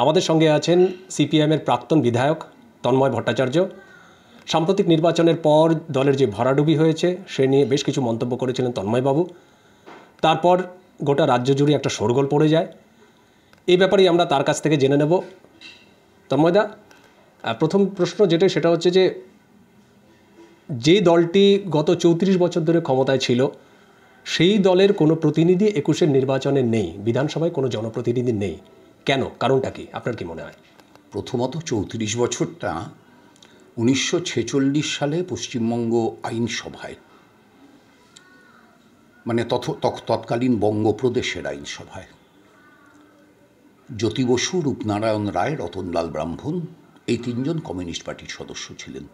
আমাদের সঙ্গে আছেন সিপিএমের প্রাক্তন বিধায়ক তন্ময় ভট্টাচার্য সাম্প্রতিক নির্বাচনের পর দলের যে ভরাডুবি হয়েছে সে নিয়ে বেশ কিছু মন্তব্য করেছিলেন তন্ময়বাবু তারপর গোটা রাজ্য জুড়ে একটা শোরগোল পড়ে যায় এই ব্যাপারেই আমরা তার কাছ থেকে জেনে নেব তন্ময়দা প্রথম প্রশ্ন যেটা সেটা হচ্ছে যে যে দলটি গত চৌত্রিশ বছর ধরে ক্ষমতায় ছিল সেই দলের কোনো প্রতিনিধি একুশের নির্বাচনে নেই বিধানসভায় কোনো জনপ্রতিনিধি নেই কেন কারণটা কি আপনার কি মনে হয় প্রথমত চৌত্রিশ বছরটা উনিশশো সালে পশ্চিমবঙ্গ আইনসভায় মানে তৎকালীন বঙ্গপ্রদেশের আইনসভায় জ্যোতি বসু রূপনারায়ণ রায় রতনলাল ব্রাহ্মণ এই তিনজন কমিউনিস্ট পার্টির সদস্য ছিলেন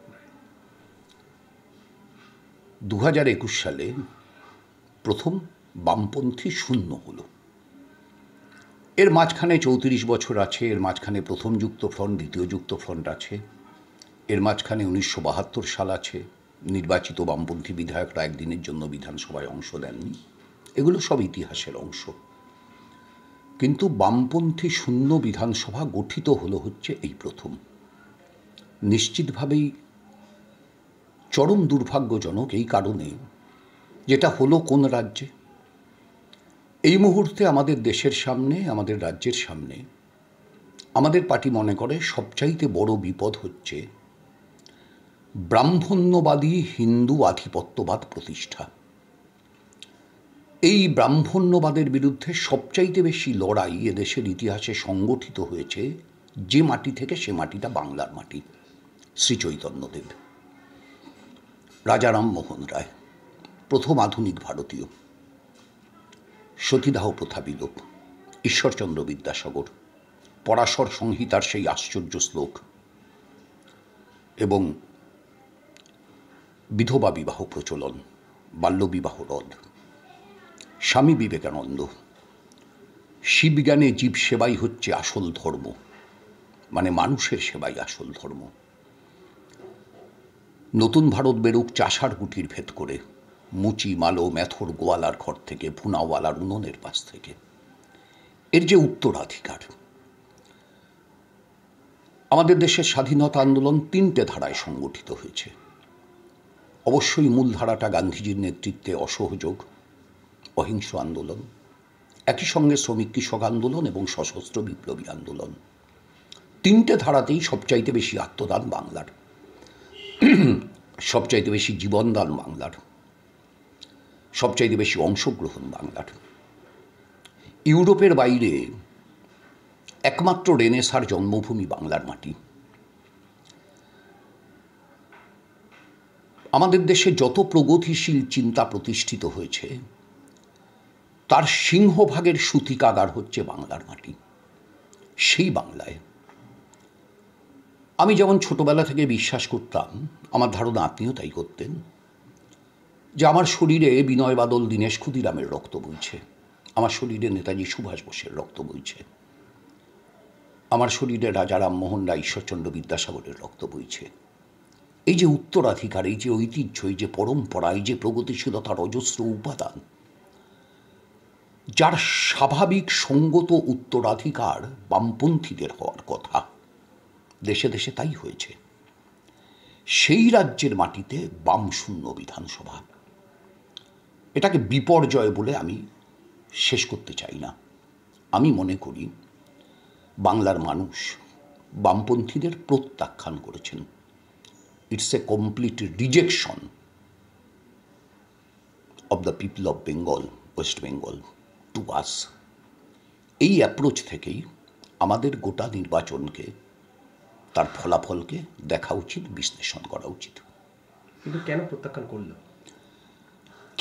দু হাজার একুশ সালে প্রথম বামপন্থী শূন্য হলো এর মাঝখানে চৌত্রিশ বছর আছে এর মাঝখানে প্রথম যুক্ত ফ্রন্ট দ্বিতীয় যুক্ত ফ্রন্ট আছে এর মাঝখানে উনিশশো বাহাত্তর সাল আছে নির্বাচিত বামপন্থী বিধায়করা একদিনের জন্য বিধানসভায় অংশ দেননি এগুলো সব ইতিহাসের অংশ কিন্তু বামপন্থী শূন্য বিধানসভা গঠিত হলো হচ্ছে এই প্রথম নিশ্চিতভাবেই চরম দুর্ভাগ্যজনক এই কারণে যেটা হলো কোন রাজ্যে এই মুহূর্তে আমাদের দেশের সামনে আমাদের রাজ্যের সামনে আমাদের পার্টি মনে করে সবচাইতে বড় বিপদ হচ্ছে ব্রাহ্মণ্যবাদী হিন্দু আধিপত্যবাদ প্রতিষ্ঠা এই ব্রাহ্মণ্যবাদের বিরুদ্ধে সবচাইতে বেশি লড়াই এদেশের ইতিহাসে সংগঠিত হয়েছে যে মাটি থেকে সে মাটিটা বাংলার মাটি শ্রী চৈতন্যদেব রাজারাম মোহন রায় প্রথম আধুনিক ভারতীয় সতীদাহ প্রথা বিলোপ ঈশ্বরচন্দ্র বিদ্যাসাগর পরাশর সংহিতার সেই আশ্চর্য শ্লোক এবং বিধবা বিবাহ প্রচলন বাল্যবিবাহ রদ স্বামী বিবেকানন্দ শিবজ্ঞানে জীব সেবাই হচ্ছে আসল ধর্ম মানে মানুষের সেবাই আসল ধর্ম নতুন ভারত বেরুক চাষার কুটির ভেদ করে মুচি মালো ম্যাথর গোয়ালার ঘর থেকে ভুনাওয়ালার উননের পাশ থেকে এর যে উত্তরাধিকার আমাদের দেশের স্বাধীনতা আন্দোলন তিনটে ধারায় সংগঠিত হয়েছে অবশ্যই মূলধারাটা গান্ধীজির নেতৃত্বে অসহযোগ অহিংস আন্দোলন একই সঙ্গে শ্রমিক কৃষক আন্দোলন এবং সশস্ত্র বিপ্লবী আন্দোলন তিনটে ধারাতেই সবচাইতে বেশি আত্মদান বাংলার সবচাইতে বেশি জীবনদান বাংলার সবচাইতে বেশি অংশগ্রহণ বাংলার ইউরোপের বাইরে একমাত্র রেনেসার জন্মভূমি বাংলার মাটি আমাদের দেশে যত প্রগতিশীল চিন্তা প্রতিষ্ঠিত হয়েছে তার সিংহভাগের সূতিকাগার হচ্ছে বাংলার মাটি সেই বাংলায় আমি যেমন ছোটবেলা থেকে বিশ্বাস করতাম আমার ধারণা আপনিও তাই করতেন যে আমার শরীরে বিনয় বাদল দীনেশ ক্ষুদিরামের রক্ত বইছে আমার শরীরে নেতাজি সুভাষ বোসের রক্ত বইছে আমার শরীরে রাজা রামমোহন রায় ঈশ্বরচন্দ্র বিদ্যাসাগরের রক্ত বইছে এই যে উত্তরাধিকার এই যে ঐতিহ্য এই যে পরম্পরা এই যে প্রগতিশীলতার অজস্র উপাদান যার স্বাভাবিক সঙ্গত উত্তরাধিকার বামপন্থীদের হওয়ার কথা দেশে দেশে তাই হয়েছে সেই রাজ্যের মাটিতে বাম শূন্য বিধানসভা এটাকে বিপর্যয় বলে আমি শেষ করতে চাই না আমি মনে করি বাংলার মানুষ বামপন্থীদের প্রত্যাখ্যান করেছেন it's a complete rejection of the people of Bengal West Bengal to us এই অ্যাপ্রোচ থেকেই আমাদের গোটা নির্বাচনকে তার ফলাফলকে দেখা উচিত বিশ্লেষণ করা উচিত কিন্তু কেন প্রত্যাখ্যান করলো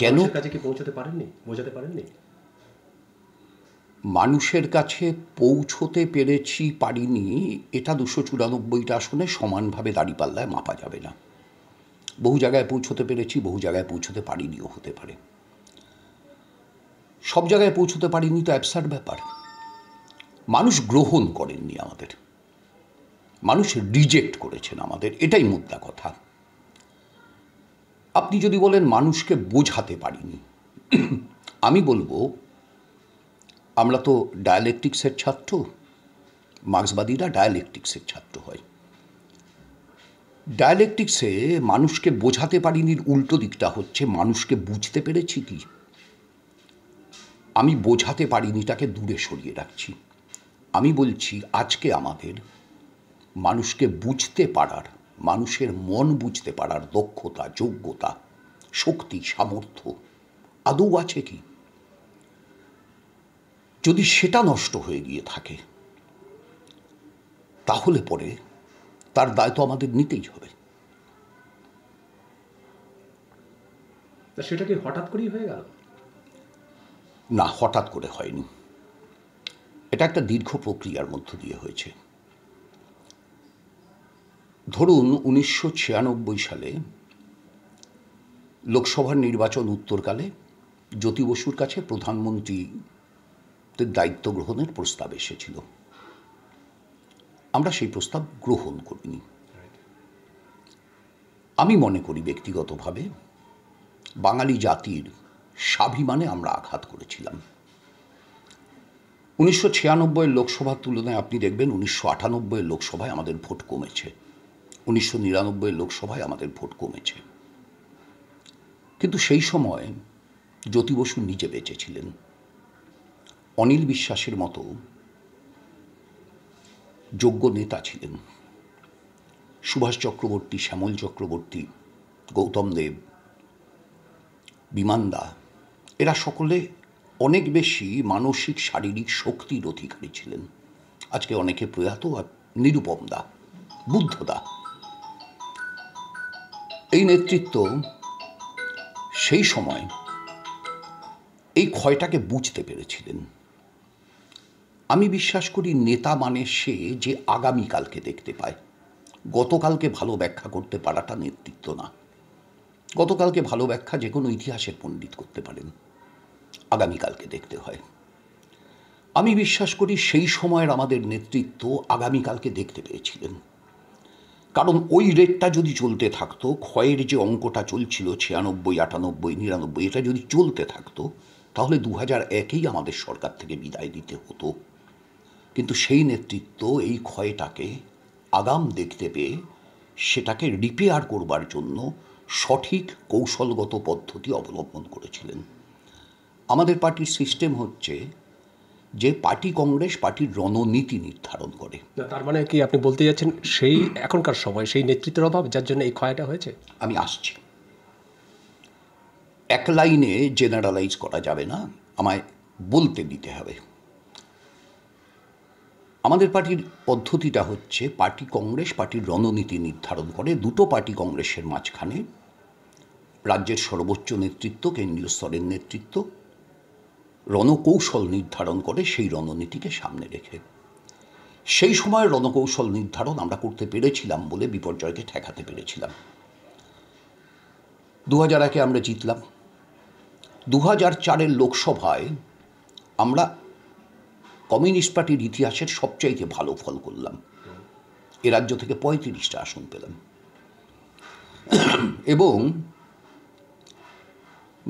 কেন কাছে কি পৌঁছাতে পারেননি বোঝাতে পারেননি মানুষের কাছে পৌঁছতে পেরেছি পারিনি এটা দুশো চুরানব্বইটা আসনে সমানভাবে দাঁড়িপাল্লায় মাপা যাবে না বহু জায়গায় পৌঁছতে পেরেছি বহু জায়গায় পৌঁছতে পারিনিও হতে পারে সব জায়গায় পৌঁছতে পারিনি তো অ্যাবসার ব্যাপার মানুষ গ্রহণ করেননি আমাদের মানুষ রিজেক্ট করেছেন আমাদের এটাই মুদ্রা কথা আপনি যদি বলেন মানুষকে বোঝাতে পারিনি আমি বলবো আমরা তো ডায়ালেকটিক্সের ছাত্র মার্ক্সবাদীরা ডায়ালেকটিক্সের ছাত্র হয় ডায়ালেকটিক্সে মানুষকে বোঝাতে পারিনি উল্টো দিকটা হচ্ছে মানুষকে বুঝতে পেরেছি কি আমি বোঝাতে পারিনিটাকে দূরে সরিয়ে রাখছি আমি বলছি আজকে আমাদের মানুষকে বুঝতে পারার মানুষের মন বুঝতে পারার দক্ষতা যোগ্যতা শক্তি সামর্থ্য আদৌ আছে কি যদি সেটা নষ্ট হয়ে গিয়ে থাকে তাহলে পরে তার দায় তো আমাদের নিতেই হবে সেটা কি হঠাৎ করেই হয়ে গেল না হঠাৎ করে হয়নি এটা একটা দীর্ঘ প্রক্রিয়ার মধ্য দিয়ে হয়েছে ধরুন উনিশশো সালে লোকসভার নির্বাচন উত্তরকালে জ্যোতি বসুর কাছে প্রধানমন্ত্রীদের দায়িত্ব গ্রহণের প্রস্তাব এসেছিল আমরা সেই প্রস্তাব গ্রহণ করিনি আমি মনে করি ব্যক্তিগতভাবে বাঙালি জাতির স্বাভিমানে আমরা আঘাত করেছিলাম উনিশশো ছিয়ানব্বই লোকসভার তুলনায় আপনি দেখবেন উনিশশো আটানব্বই লোকসভায় আমাদের ভোট কমেছে উনিশশো নিরানব্বই লোকসভায় আমাদের ভোট কমেছে কিন্তু সেই সময় জ্যোতি বসু নিজে বেঁচেছিলেন অনিল বিশ্বাসের মতো যোগ্য নেতা ছিলেন সুভাষ চক্রবর্তী শ্যামল চক্রবর্তী গৌতম দেব বিমানদা এরা সকলে অনেক বেশি মানসিক শারীরিক শক্তির অধিকারী ছিলেন আজকে অনেকে প্রয়াত আর নিরুপম দা বুদ্ধদা এই নেতৃত্ব সেই সময় এই ক্ষয়টাকে বুঝতে পেরেছিলেন আমি বিশ্বাস করি নেতা মানে সে যে আগামীকালকে দেখতে পায় গতকালকে ভালো ব্যাখ্যা করতে পারাটা নেতৃত্ব না গতকালকে ভালো ব্যাখ্যা যে কোনো ইতিহাসের পণ্ডিত করতে পারেন আগামীকালকে দেখতে হয় আমি বিশ্বাস করি সেই সময়ের আমাদের নেতৃত্ব আগামীকালকে দেখতে পেয়েছিলেন কারণ ওই রেটটা যদি চলতে থাকতো ক্ষয়ের যে অঙ্কটা চলছিল ছিয়ানব্বই আটানব্বই নিরানব্বই এটা যদি চলতে থাকতো তাহলে দু হাজার একেই আমাদের সরকার থেকে বিদায় দিতে হতো কিন্তু সেই নেতৃত্ব এই ক্ষয়টাকে আগাম দেখতে পেয়ে সেটাকে রিপেয়ার করবার জন্য সঠিক কৌশলগত পদ্ধতি অবলম্বন করেছিলেন আমাদের পার্টির সিস্টেম হচ্ছে যে পার্টি কংগ্রেস পার্টির রণনীতি নির্ধারণ করে তার মানে কি আপনি বলতে যাচ্ছেন সেই এখনকার সময় সেই নেতৃত্বের অভাব যার জন্য এই ক্ষয়টা হয়েছে আমি আসছি এক লাইনে জেনারেলাইজ করা যাবে না আমায় বলতে দিতে হবে আমাদের পার্টির পদ্ধতিটা হচ্ছে পার্টি কংগ্রেস পার্টির রণনীতি নির্ধারণ করে দুটো পার্টি কংগ্রেসের মাঝখানে রাজ্যের সর্বোচ্চ নেতৃত্ব কেন্দ্রীয় স্তরের নেতৃত্ব রণকৌশল নির্ধারণ করে সেই রণনীতিকে সামনে রেখে সেই সময় রণকৌশল নির্ধারণ আমরা করতে পেরেছিলাম বলে বিপর্যয়কে ঠেকাতে পেরেছিলাম দু হাজার একে আমরা জিতলাম দু হাজার চারের লোকসভায় আমরা কমিউনিস্ট পার্টির ইতিহাসের সবচাইতে ভালো ফল করলাম এ রাজ্য থেকে পঁয়ত্রিশটা আসন পেলাম এবং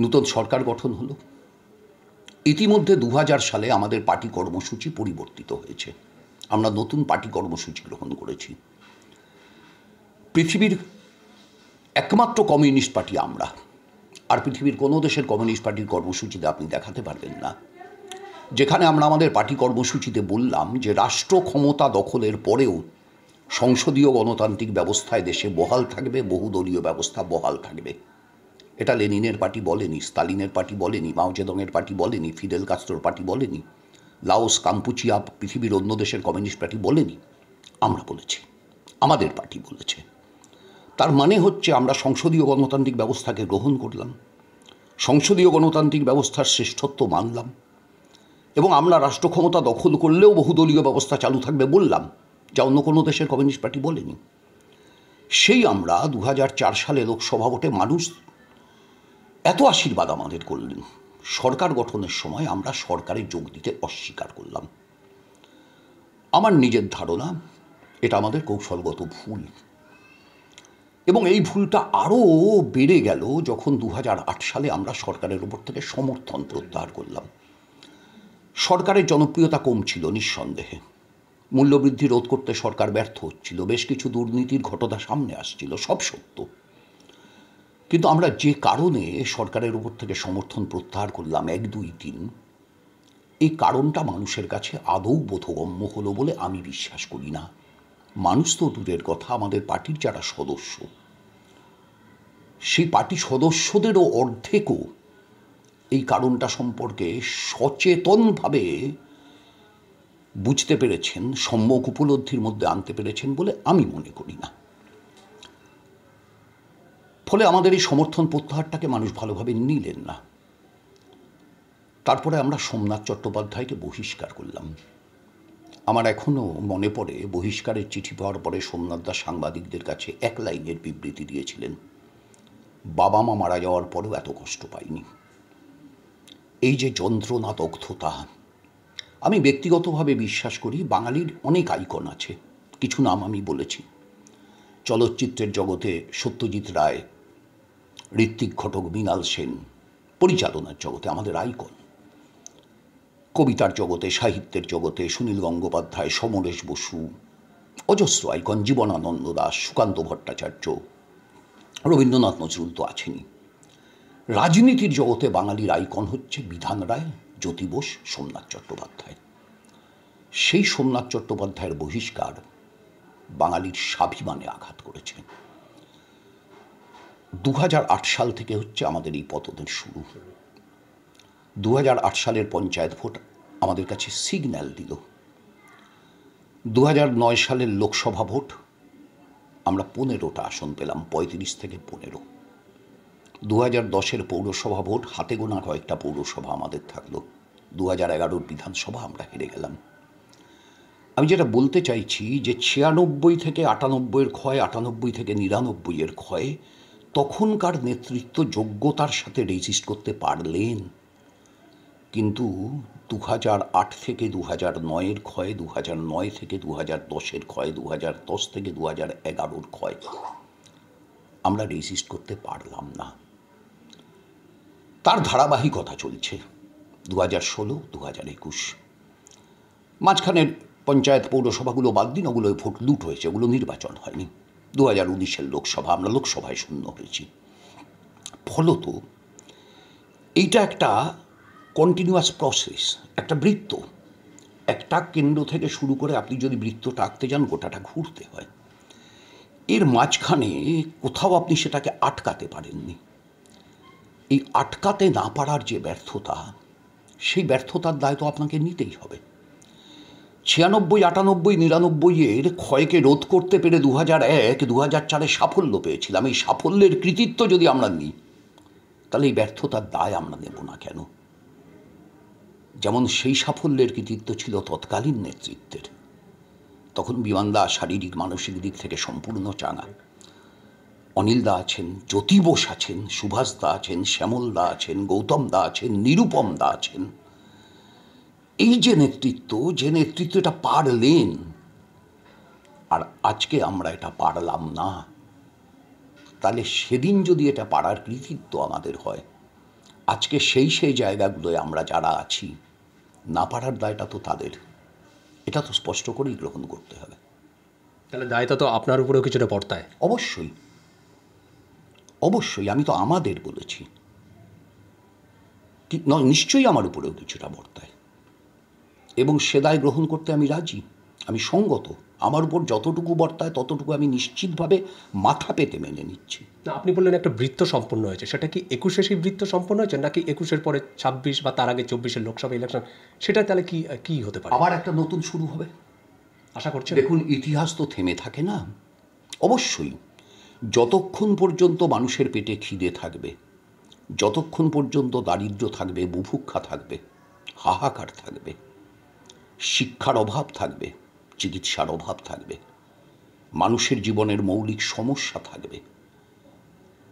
নূতন সরকার গঠন হলো ইতিমধ্যে দু সালে আমাদের পার্টি কর্মসূচি পরিবর্তিত হয়েছে আমরা নতুন পার্টি কর্মসূচি গ্রহণ করেছি পৃথিবীর একমাত্র কমিউনিস্ট পার্টি আমরা আর পৃথিবীর কোনো দেশের কমিউনিস্ট পার্টির কর্মসূচিতে আপনি দেখাতে পারবেন না যেখানে আমরা আমাদের পার্টি কর্মসূচিতে বললাম যে রাষ্ট্র ক্ষমতা দখলের পরেও সংসদীয় গণতান্ত্রিক ব্যবস্থায় দেশে বহাল থাকবে বহুদলীয় ব্যবস্থা বহাল থাকবে এটা লেনিনের পার্টি বলেনি স্তালিনের পার্টি বলেনি মাওজেদংয়ের পার্টি বলেনি ফিদেল কাস্ত্রোর পার্টি বলেনি লাওস কাম্পুচিয়া পৃথিবীর অন্য দেশের কমিউনিস্ট পার্টি বলেনি আমরা বলেছি আমাদের পার্টি বলেছে তার মানে হচ্ছে আমরা সংসদীয় গণতান্ত্রিক ব্যবস্থাকে গ্রহণ করলাম সংসদীয় গণতান্ত্রিক ব্যবস্থার শ্রেষ্ঠত্ব মানলাম এবং আমরা রাষ্ট্র ক্ষমতা দখল করলেও বহুদলীয় ব্যবস্থা চালু থাকবে বললাম যা অন্য কোনো দেশের কমিউনিস্ট পার্টি বলেনি সেই আমরা দু সালে লোকসভা ভোটে মানুষ এত আশীর্বাদ আমাদের করলেন সরকার গঠনের সময় আমরা সরকারে যোগ দিতে অস্বীকার করলাম আমার নিজের ধারণা এটা আমাদের কৌশলগত ভুল এবং এই ভুলটা আরও বেড়ে গেল যখন দু সালে আমরা সরকারের উপর থেকে সমর্থন প্রত্যাহার করলাম সরকারের জনপ্রিয়তা কমছিল নিঃসন্দেহে মূল্যবৃদ্ধি রোধ করতে সরকার ব্যর্থ হচ্ছিল বেশ কিছু দুর্নীতির ঘটনা সামনে আসছিল সব সত্য কিন্তু আমরা যে কারণে সরকারের উপর থেকে সমর্থন প্রত্যাহার করলাম এক দুই তিন এই কারণটা মানুষের কাছে আদৌ বোধগম্য হলো বলে আমি বিশ্বাস করি না মানুষ তো দূরের কথা আমাদের পার্টির যারা সদস্য সেই পার্টি সদস্যদেরও অর্ধেকও এই কারণটা সম্পর্কে সচেতনভাবে বুঝতে পেরেছেন সম্যক উপলব্ধির মধ্যে আনতে পেরেছেন বলে আমি মনে করি না ফলে আমাদের এই সমর্থন প্রত্যাহারটাকে মানুষ ভালোভাবে নিলেন না তারপরে আমরা সোমনাথ চট্টোপাধ্যায়কে বহিষ্কার করলাম আমার এখনও মনে পড়ে বহিষ্কারের চিঠি পাওয়ার পরে সোমনাথ দা সাংবাদিকদের কাছে এক লাইনের বিবৃতি দিয়েছিলেন বাবা মা মারা যাওয়ার পরেও এত কষ্ট পাইনি এই যে যন্ত্রণা দগ্ধতা আমি ব্যক্তিগতভাবে বিশ্বাস করি বাঙালির অনেক আইকন আছে কিছু নাম আমি বলেছি চলচ্চিত্রের জগতে সত্যজিৎ রায় ঋত্বিক ঘটক মৃণাল সেন পরিচালনার জগতে আমাদের আইকন কবিতার জগতে সাহিত্যের জগতে সুনীল গঙ্গোপাধ্যায় সমরেশ বসু অজস্র আইকন জীবনানন্দ দাস সুকান্ত ভট্টাচার্য রবীন্দ্রনাথ নজরুল তো আছেনই রাজনীতির জগতে বাঙালির আইকন হচ্ছে বিধান রায় জ্যোতি বোস সোমনাথ চট্টোপাধ্যায় সেই সোমনাথ চট্টোপাধ্যায়ের বহিষ্কার বাঙালির স্বাভিমানে আঘাত করেছেন দু সাল থেকে হচ্ছে আমাদের এই পতনের শুরু দু সালের পঞ্চায়েত ভোট আমাদের কাছে সিগন্যাল দিল দু সালের লোকসভা ভোট আমরা পনেরোটা আসন পেলাম পঁয়ত্রিশ থেকে পনেরো দু হাজার দশের পৌরসভা ভোট হাতে গোনা কয়েকটা পৌরসভা আমাদের থাকলো দু হাজার এগারোর বিধানসভা আমরা হেরে গেলাম আমি যেটা বলতে চাইছি যে ছিয়ানব্বই থেকে আটানব্বইয়ের ক্ষয় আটানব্বই থেকে নিরানব্বইয়ের ক্ষয় তখনকার নেতৃত্ব যোগ্যতার সাথে রেজিস্ট করতে পারলেন কিন্তু দু হাজার আট থেকে দু হাজার নয়ের ক্ষয় দু হাজার নয় থেকে দু হাজার দশের ক্ষয় দু হাজার দশ থেকে দু হাজার এগারোর ক্ষয় আমরা রেজিস্ট করতে পারলাম না তার ধারাবাহিকতা চলছে দু হাজার ষোলো দু হাজার একুশ মাঝখানের পঞ্চায়েত পৌরসভাগুলো বাদ দিন ওগুলোয় ভোট লুট হয়েছে ওগুলো নির্বাচন হয়নি দু হাজার উনিশের লোকসভা আমরা লোকসভায় শূন্য হয়েছি ফলত এইটা একটা কন্টিনিউয়াস প্রসেস একটা বৃত্ত একটা কেন্দ্র থেকে শুরু করে আপনি যদি বৃত্তটা আঁকতে যান গোটাটা ঘুরতে হয় এর মাঝখানে কোথাও আপনি সেটাকে আটকাতে পারেননি এই আটকাতে না পারার যে ব্যর্থতা সেই ব্যর্থতার দায় তো আপনাকে নিতেই হবে ছিয়ানব্বই আটানব্বই নিরানব্বইয়ের ক্ষয়কে রোধ করতে পেরে দু হাজার এক দু হাজার চারে সাফল্য পেয়েছিলাম এই সাফল্যের কৃতিত্ব যদি আমরা নিই তাহলে এই ব্যর্থতার দায় আমরা নেব না কেন যেমন সেই সাফল্যের কৃতিত্ব ছিল তৎকালীন নেতৃত্বের তখন বিমানদা শারীরিক মানসিক দিক থেকে সম্পূর্ণ চাঙা অনিল দা আছেন জ্যোতি বোস আছেন সুভাষ দা আছেন শ্যামল দা আছেন গৌতম দা আছেন নিরুপম দা আছেন এই যে নেতৃত্ব যে নেতৃত্ব এটা পারলেন আর আজকে আমরা এটা পারলাম না তাহলে সেদিন যদি এটা পারার কৃতিত্ব আমাদের হয় আজকে সেই সেই জায়গাগুলোয় আমরা যারা আছি না পারার দায়টা তো তাদের এটা তো স্পষ্ট করেই গ্রহণ করতে হবে তাহলে দায়টা তো আপনার উপরেও কিছুটা পড়তায় অবশ্যই অবশ্যই আমি তো আমাদের বলেছি নিশ্চয়ই আমার উপরেও কিছুটা বর্তায় এবং সেদায় গ্রহণ করতে আমি রাজি আমি সঙ্গত আমার উপর যতটুকু বর্তায় ততটুকু আমি নিশ্চিতভাবে মাথা পেতে মেনে নিচ্ছি না আপনি বললেন একটা বৃত্ত সম্পন্ন হয়েছে সেটা কি একুশে সেই বৃত্ত সম্পন্ন হয়েছে নাকি একুশের পরে ছাব্বিশ বা তার আগে চব্বিশের লোকসভা ইলেকশন সেটা তাহলে কি কি হতে পারে আবার একটা নতুন শুরু হবে আশা করছি দেখুন ইতিহাস তো থেমে থাকে না অবশ্যই যতক্ষণ পর্যন্ত মানুষের পেটে খিদে থাকবে যতক্ষণ পর্যন্ত দারিদ্র থাকবে বুভুক্ষা থাকবে হাহাকার থাকবে শিক্ষার অভাব থাকবে চিকিৎসার অভাব থাকবে মানুষের জীবনের মৌলিক সমস্যা থাকবে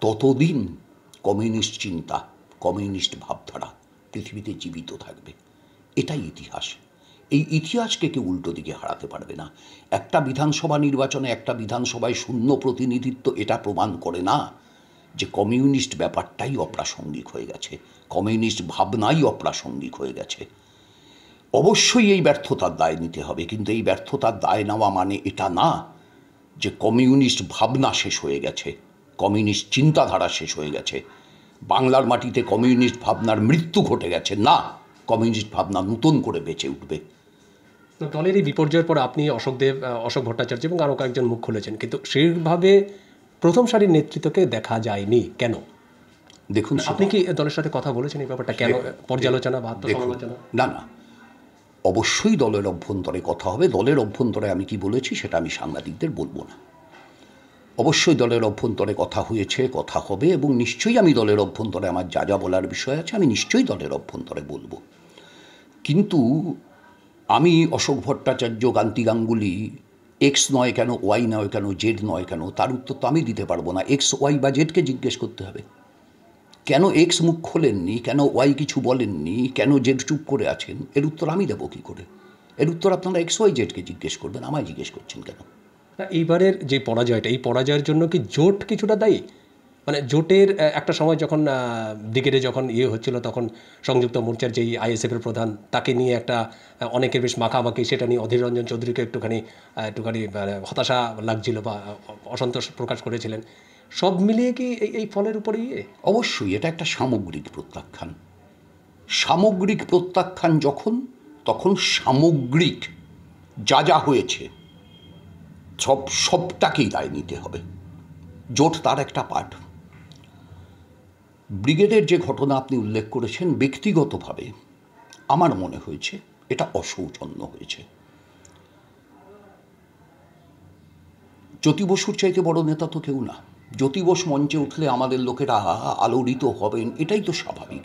ততদিন কমিউনিস্ট চিন্তা কমিউনিস্ট ভাবধারা পৃথিবীতে জীবিত থাকবে এটাই ইতিহাস এই ইতিহাসকে কেউ উল্টো দিকে হারাতে পারবে না একটা বিধানসভা নির্বাচনে একটা বিধানসভায় শূন্য প্রতিনিধিত্ব এটা প্রমাণ করে না যে কমিউনিস্ট ব্যাপারটাই অপ্রাসঙ্গিক হয়ে গেছে কমিউনিস্ট ভাবনাই অপ্রাসঙ্গিক হয়ে গেছে অবশ্যই এই ব্যর্থতার দায় নিতে হবে কিন্তু এই ব্যর্থতার দায় নেওয়া মানে এটা না যে কমিউনিস্ট ভাবনা শেষ হয়ে গেছে কমিউনিস্ট চিন্তাধারা শেষ হয়ে গেছে বাংলার মাটিতে কমিউনিস্ট ভাবনার মৃত্যু ঘটে গেছে না কমিউনিস্ট ভাবনা নতুন করে বেঁচে উঠবে দলের এই বিপর্যয়ের পর আপনি অশোক দেব অশোক ভট্টাচার্য এবং আরও কয়েকজন মুখ খুলেছেন কিন্তু সেইভাবে প্রথম সারির নেতৃত্বকে দেখা যায়নি কেন দেখুন মানে আপনি কি দলের সাথে কথা বলেছেন এই ব্যাপারটা কেন পর্যালোচনা বা না না অবশ্যই দলের অভ্যন্তরে কথা হবে দলের অভ্যন্তরে আমি কি বলেছি সেটা আমি সাংবাদিকদের বলবো না অবশ্যই দলের অভ্যন্তরে কথা হয়েছে কথা হবে এবং নিশ্চয়ই আমি দলের অভ্যন্তরে আমার যা যা বলার বিষয় আছে আমি নিশ্চয়ই দলের অভ্যন্তরে বলবো কিন্তু আমি অশোক ভট্টাচার্য গান্তি গাঙ্গুলি এক্স নয় কেন ওয়াই নয় কেন জেড নয় কেন তার উত্তর তো আমি দিতে পারবো না এক্স ওয়াই বা জেডকে জিজ্ঞেস করতে হবে কেন এক্স মুখ খোলেননি কেন ওয়াই কিছু বলেননি কেন জেড চুপ করে আছেন এর উত্তর আমি দেবো কী করে এর উত্তর আপনারা এক্স ওয়াই জেডকে জিজ্ঞেস করবেন আমায় জিজ্ঞেস করছেন কেন এইবারের যে পরাজয়টা এই পরাজয়ের জন্য কি জোট কিছুটা দায়ী মানে জোটের একটা সময় যখন ব্রিগেডে যখন ইয়ে হচ্ছিল তখন সংযুক্ত মোর্চার যেই আইএসএফের প্রধান তাকে নিয়ে একটা অনেকের বেশ মাখামাখি সেটা নিয়ে অধীর রঞ্জন চৌধুরীকে একটুখানি একটুখানি মানে হতাশা লাগছিল বা অসন্তোষ প্রকাশ করেছিলেন সব মিলিয়ে কি এই ফলের উপরে ইয়ে অবশ্যই এটা একটা সামগ্রিক প্রত্যাখ্যান সামগ্রিক প্রত্যাখ্যান যখন তখন সামগ্রিক যা যা হয়েছে সব সবটাকেই দায় নিতে হবে জোট তার একটা পাঠ ব্রিগেডের যে ঘটনা আপনি উল্লেখ করেছেন ব্যক্তিগতভাবে আমার মনে হয়েছে এটা অসৌজন্য হয়েছে জ্যোতি বসুর চাইতে বড় নেতা তো কেউ না জ্যোতিবোস মঞ্চে উঠলে আমাদের লোকেরা আলোড়িত হবেন এটাই তো স্বাভাবিক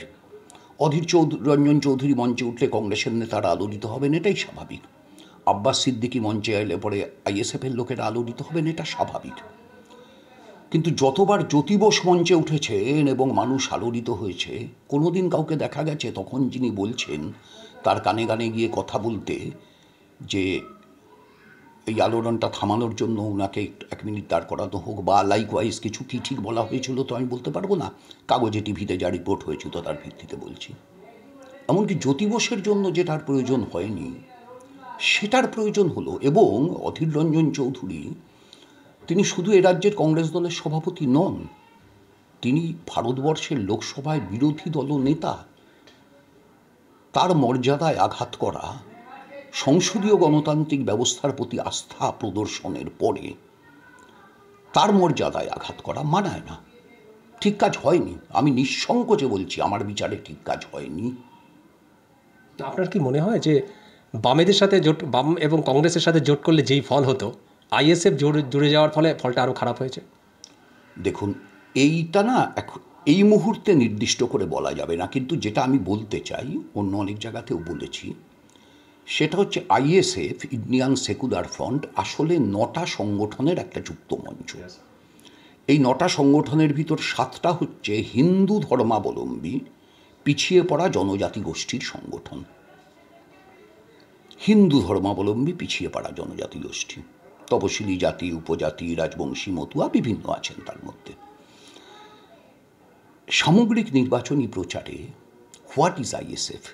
অধীর চৌধুরী রঞ্জন চৌধুরী মঞ্চে উঠলে কংগ্রেসের নেতারা আলোড়িত হবেন এটাই স্বাভাবিক আব্বাস সিদ্দিকি মঞ্চে এলে পরে আইএসএফের লোকেরা আলোড়িত হবেন এটা স্বাভাবিক কিন্তু যতবার জ্যোতিবোস মঞ্চে উঠেছেন এবং মানুষ আলোড়িত হয়েছে কোনোদিন কাউকে দেখা গেছে তখন যিনি বলছেন তার কানে কানে গিয়ে কথা বলতে যে এই আলোড়নটা থামানোর জন্য ওনাকে এক মিনিট দাঁড় করানো হোক বা লাইকওয়াইজ কিছু কি ঠিক বলা হয়েছিল তো আমি বলতে পারবো না কাগজে টিভিতে যা রিপোর্ট হয়েছিল তার ভিত্তিতে বলছি এমনকি জ্যোতিবসের জন্য যেটার প্রয়োজন হয়নি সেটার প্রয়োজন হলো এবং অধীর রঞ্জন চৌধুরী তিনি শুধু এ রাজ্যের কংগ্রেস দলের সভাপতি নন তিনি ভারতবর্ষের লোকসভায় বিরোধী দল নেতা তার মর্যাদায় আঘাত করা সংসদীয় গণতান্ত্রিক ব্যবস্থার প্রতি আস্থা প্রদর্শনের পরে তার মর্যাদায় আঘাত করা মানায় না ঠিক কাজ হয়নি আমি নিঃসংকোচে বলছি আমার বিচারে ঠিক কাজ হয়নি আপনার কি মনে হয় যে বামেদের সাথে জোট বাম এবং কংগ্রেসের সাথে জোট করলে যেই ফল হতো আইএসএফ জোরে জুড়ে যাওয়ার ফলে ফলটা আরও খারাপ হয়েছে দেখুন এইটা না এখন এই মুহূর্তে নির্দিষ্ট করে বলা যাবে না কিন্তু যেটা আমি বলতে চাই অন্য অনেক জায়গাতেও বলেছি সেটা হচ্ছে আইএসএফ ইন্ডিয়ান সেকুলার ফ্রন্ট আসলে নটা সংগঠনের একটা যুক্ত মঞ্চ এই নটা সংগঠনের ভিতর সাতটা হচ্ছে হিন্দু ধর্মাবলম্বী পিছিয়ে পড়া জনজাতি গোষ্ঠীর সংগঠন হিন্দু ধর্মাবলম্বী পিছিয়ে পড়া জনজাতি গোষ্ঠী তপশিলি জাতি উপজাতি রাজবংশী মতুয়া বিভিন্ন আছেন তার মধ্যে সামগ্রিক নির্বাচনী প্রচারে হোয়াট ইজ আইএসএফ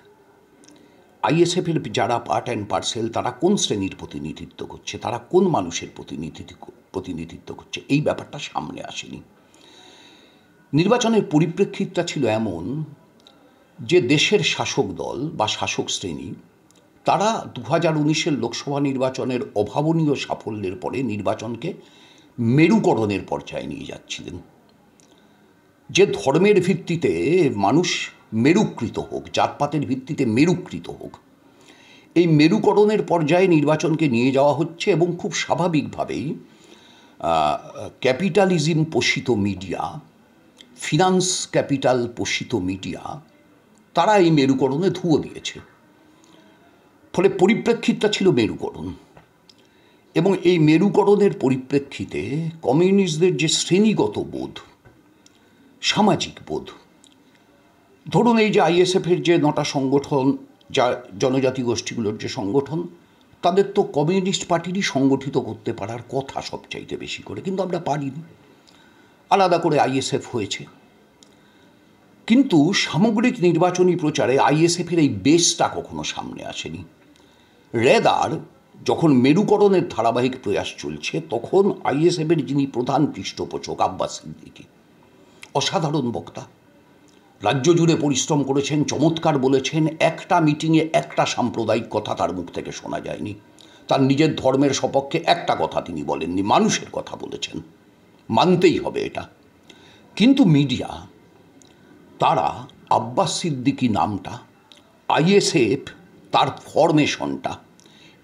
আইএসএফের যারা পার্ট অ্যান্ড পার্সেল তারা কোন শ্রেণীর প্রতিনিধিত্ব করছে তারা কোন মানুষের প্রতিনিধিত্ব প্রতিনিধিত্ব করছে এই ব্যাপারটা সামনে আসেনি নির্বাচনের পরিপ্রেক্ষিতটা ছিল এমন যে দেশের শাসক দল বা শাসক শ্রেণী তারা দু হাজার উনিশের লোকসভা নির্বাচনের অভাবনীয় সাফল্যের পরে নির্বাচনকে মেরুকরণের পর্যায়ে নিয়ে যাচ্ছিলেন যে ধর্মের ভিত্তিতে মানুষ মেরুকৃত হোক জাতপাতের ভিত্তিতে মেরুকৃত হোক এই মেরুকরণের পর্যায়ে নির্বাচনকে নিয়ে যাওয়া হচ্ছে এবং খুব স্বাভাবিকভাবেই ক্যাপিটালিজম পোষিত মিডিয়া ফিনান্স ক্যাপিটাল পোষিত মিডিয়া তারা এই মেরুকরণে ধুয়ে দিয়েছে ফলে পরিপ্রেক্ষিতটা ছিল মেরুকরণ এবং এই মেরুকরণের পরিপ্রেক্ষিতে কমিউনিস্টদের যে শ্রেণীগত বোধ সামাজিক বোধ ধরুন এই যে আইএসএফের যে নটা সংগঠন যা জনজাতি গোষ্ঠীগুলোর যে সংগঠন তাদের তো কমিউনিস্ট পার্টিরই সংগঠিত করতে পারার কথা সবচাইতে বেশি করে কিন্তু আমরা পারিনি আলাদা করে আইএসএফ হয়েছে কিন্তু সামগ্রিক নির্বাচনী প্রচারে আইএসএফের এই বেসটা কখনো সামনে আসেনি রেদার যখন মেরুকরণের ধারাবাহিক প্রয়াস চলছে তখন আইএসএফের যিনি প্রধান পৃষ্ঠপোষক আব্বাস সিদ্দিকী অসাধারণ বক্তা রাজ্য জুড়ে পরিশ্রম করেছেন চমৎকার বলেছেন একটা মিটিংয়ে একটা সাম্প্রদায়িক কথা তার মুখ থেকে শোনা যায়নি তার নিজের ধর্মের সপক্ষে একটা কথা তিনি বলেননি মানুষের কথা বলেছেন মানতেই হবে এটা কিন্তু মিডিয়া তারা আব্বাস সিদ্দিকী নামটা আইএসএফ তার ফরমেশনটা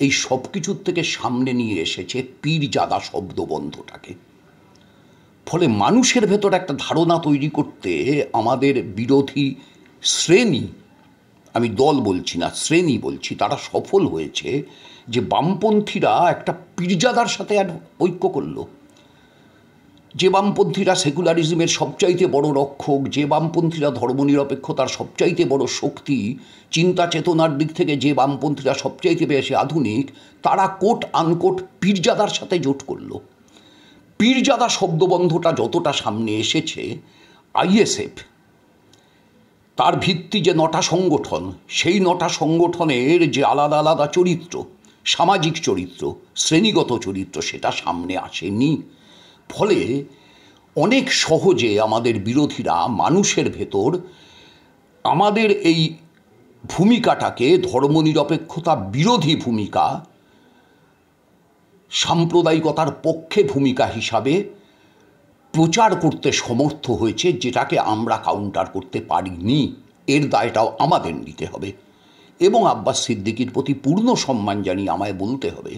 এই সব কিছুর থেকে সামনে নিয়ে এসেছে পীরজাদা শব্দবন্ধটাকে ফলে মানুষের ভেতর একটা ধারণা তৈরি করতে আমাদের বিরোধী শ্রেণী আমি দল বলছি না শ্রেণী বলছি তারা সফল হয়েছে যে বামপন্থীরা একটা পীরজাদার সাথে ঐক্য করল যে বামপন্থীরা সেকুলারিজমের সবচাইতে বড় রক্ষক যে বামপন্থীরা ধর্মনিরপেক্ষতার সবচাইতে বড় শক্তি চিন্তা চেতনার দিক থেকে যে বামপন্থীরা সবচাইতে বেশি আধুনিক তারা কোট আনকোট পীরজাদার সাথে জোট করলো পীরজাদা শব্দবন্ধটা যতটা সামনে এসেছে আইএসএফ তার ভিত্তি যে নটা সংগঠন সেই নটা সংগঠনের যে আলাদা আলাদা চরিত্র সামাজিক চরিত্র শ্রেণীগত চরিত্র সেটা সামনে আসেনি ফলে অনেক সহজে আমাদের বিরোধীরা মানুষের ভেতর আমাদের এই ভূমিকাটাকে ধর্মনিরপেক্ষতা বিরোধী ভূমিকা সাম্প্রদায়িকতার পক্ষে ভূমিকা হিসাবে প্রচার করতে সমর্থ হয়েছে যেটাকে আমরা কাউন্টার করতে পারিনি এর দায়টাও আমাদের নিতে হবে এবং আব্বাস সিদ্দিকির প্রতি পূর্ণ সম্মান জানিয়ে আমায় বলতে হবে